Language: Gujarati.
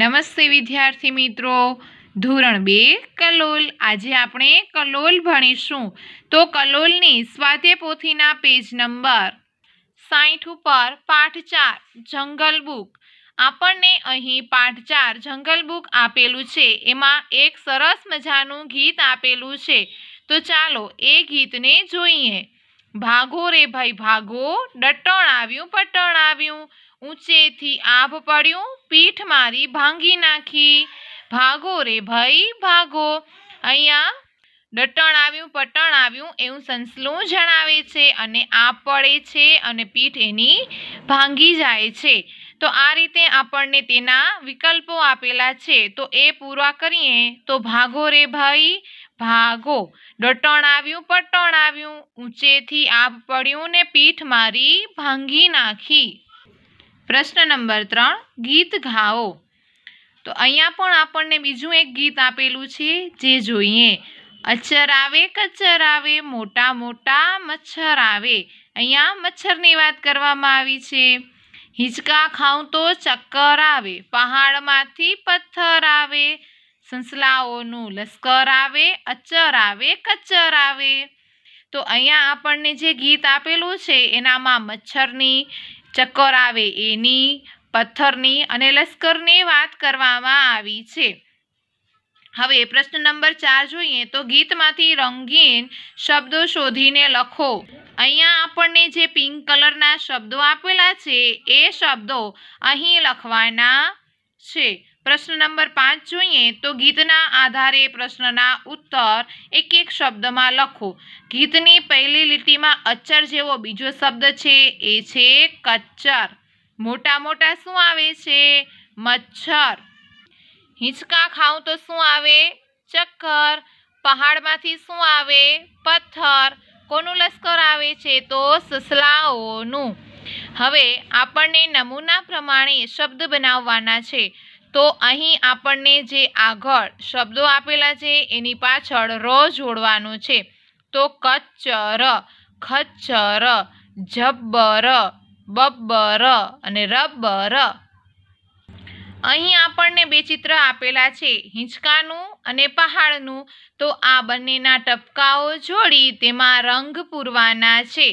નમસ્તે વિદ્યાર્થી મિત્રો ધોરણ બે કલોલ આજે આપણે કલોલ ભણીશું તો કલોલની સ્વાધ્ય પોથીના પેજ નંબર સાઠ ઉપર પાઠ ચાર જંગલ બુક આપણને અહીં પાઠ ચાર જંગલ બુક આપેલું છે એમાં એક સરસ મજાનું ગીત આપેલું છે તો ચાલો એ ગીતને જોઈએ ભાગો રે ભાઈ ભાગો ડટણ આવ્યું પટણ આવ્યું ઊંચેથી આભ પડ્યું પીઠ મારી ભાંગી નાખી ભાગો રે ભાઈ ભાગો અહીંયા ડટણ આવ્યું પટણ આવ્યું એવું સંસલું જણાવે છે અને આભ પડે છે અને પીઠ એની ભાંગી જાય છે તો આ રીતે આપણને તેના વિકલ્પો આપેલા છે તો એ પૂરા કરીએ તો ભાગો રે ભાઈ ભાગો ડટણ આવ્યું પટણ આવ્યું ઊંચેથી આપ પડ્યું ને પીઠ મારી ભાંગી નાખી પ્રશ્ન નંબર ત્રણ ગીત ગાઓ તો અહીંયા પણ આપણને બીજું એક ગીત આપેલું છે જે જોઈએ અચ્છર આવે કચર આવે મોટા મોટા મચ્છર આવે અહીંયા મચ્છરની વાત કરવામાં આવી છે હિંચકા ખાઉં તો ચક્કર આવે પહાડમાંથી પથ્થર આવે સંસલાઓનું લશ્કર આવે અચર આવે કચ્ચર આવે તો અહીંયા આપણને જે ગીત આપેલું છે એનામાં મચ્છરની ચક્કર આવે એની પથ્થરની અને લશ્કરની વાત કરવામાં આવી છે હવે પ્રશ્ન નંબર ચાર જોઈએ તો ગીતમાંથી રંગીન શબ્દો શોધીને લખો અહીંયા આપણને જે પિંક કલરના શબ્દો આપેલા છે એ શબ્દો અહીં લખવાના છે પ્રશ્ન નંબર પાંચ જોઈએ તો ગીતના આધારે પ્રશ્નના ઉત્તર એક એક શબ્દમાં લખો ગીતની પહેલી લીટીમાં અચ્છર જેવો બીજો શબ્દ છે એ છે કચ્છર મોટા મોટા શું આવે છે મચ્છર હિંચકા ખાઉં તો શું આવે ચક્કર પહાડમાંથી શું આવે પથ્થર કોનું લશ્કર આવે છે તો સસલાઓનું હવે આપણને નમૂના પ્રમાણે શબ્દ બનાવવાના છે તો અહીં આપણને જે આગળ શબ્દો આપેલા છે એની પાછળ ર જોડવાનું છે તો કચ્છર ખચ્છર જબ્બર બબ્બર અને રબ્બર અહીં આપણને બે ચિત્ર આપેલા છે હિંચકાનું અને પહાડનું તો આ બંનેના ટપકાઓ જોડી તેમાં રંગ પૂરવાના છે